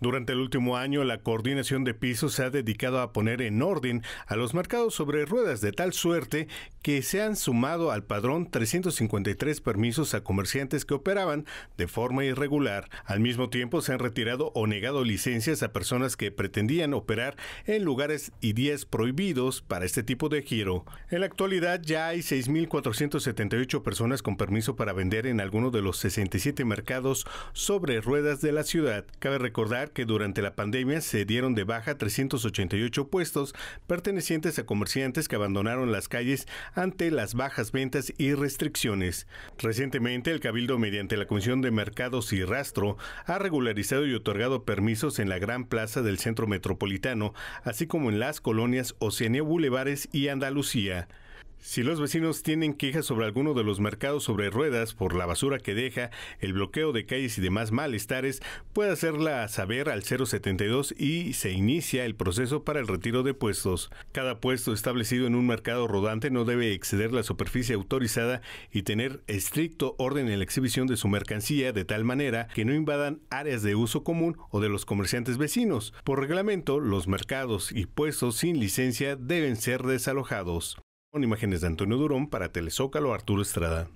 Durante el último año, la coordinación de pisos se ha dedicado a poner en orden a los mercados sobre ruedas de tal suerte que se han sumado al padrón 353 permisos a comerciantes que operaban de forma irregular. Al mismo tiempo, se han retirado o negado licencias a personas que pretendían operar en lugares y días prohibidos para este tipo de giro. En la actualidad, ya hay 6.478 personas con permiso para vender en alguno de los 67 mercados sobre ruedas de la ciudad. Cabe recordar que durante la pandemia se dieron de baja 388 puestos pertenecientes a comerciantes que abandonaron las calles ante las bajas ventas y restricciones. Recientemente, el Cabildo, mediante la Comisión de Mercados y Rastro, ha regularizado y otorgado permisos en la gran plaza del centro metropolitano, así como en las colonias Oceanía Bulevares y Andalucía. Si los vecinos tienen quejas sobre alguno de los mercados sobre ruedas por la basura que deja, el bloqueo de calles y demás malestares, puede hacerla saber al 072 y se inicia el proceso para el retiro de puestos. Cada puesto establecido en un mercado rodante no debe exceder la superficie autorizada y tener estricto orden en la exhibición de su mercancía de tal manera que no invadan áreas de uso común o de los comerciantes vecinos. Por reglamento, los mercados y puestos sin licencia deben ser desalojados. Con imágenes de Antonio Durón para Telezócalo, Arturo Estrada.